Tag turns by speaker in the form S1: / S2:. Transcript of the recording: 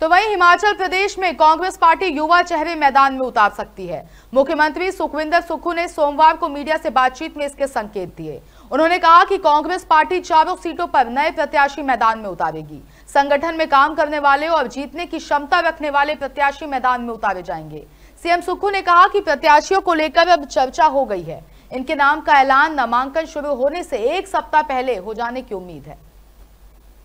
S1: तो वहीं हिमाचल प्रदेश में कांग्रेस पार्टी युवा चेहरे मैदान में उतार सकती है मुख्यमंत्री सुखविंदर सुक्खू ने सोमवार को मीडिया से बातचीत में इसके संकेत दिए उन्होंने कहा कि कांग्रेस पार्टी चारों सीटों पर नए प्रत्याशी मैदान में उतारेगी संगठन में काम करने वाले और जीतने की क्षमता रखने वाले प्रत्याशी मैदान में उतारे जाएंगे सीएम सुक्खू ने कहा कि प्रत्याशियों को लेकर अब चर्चा हो गई है इनके नाम का ऐलान नामांकन शुरू होने से एक सप्ताह पहले हो जाने की उम्मीद है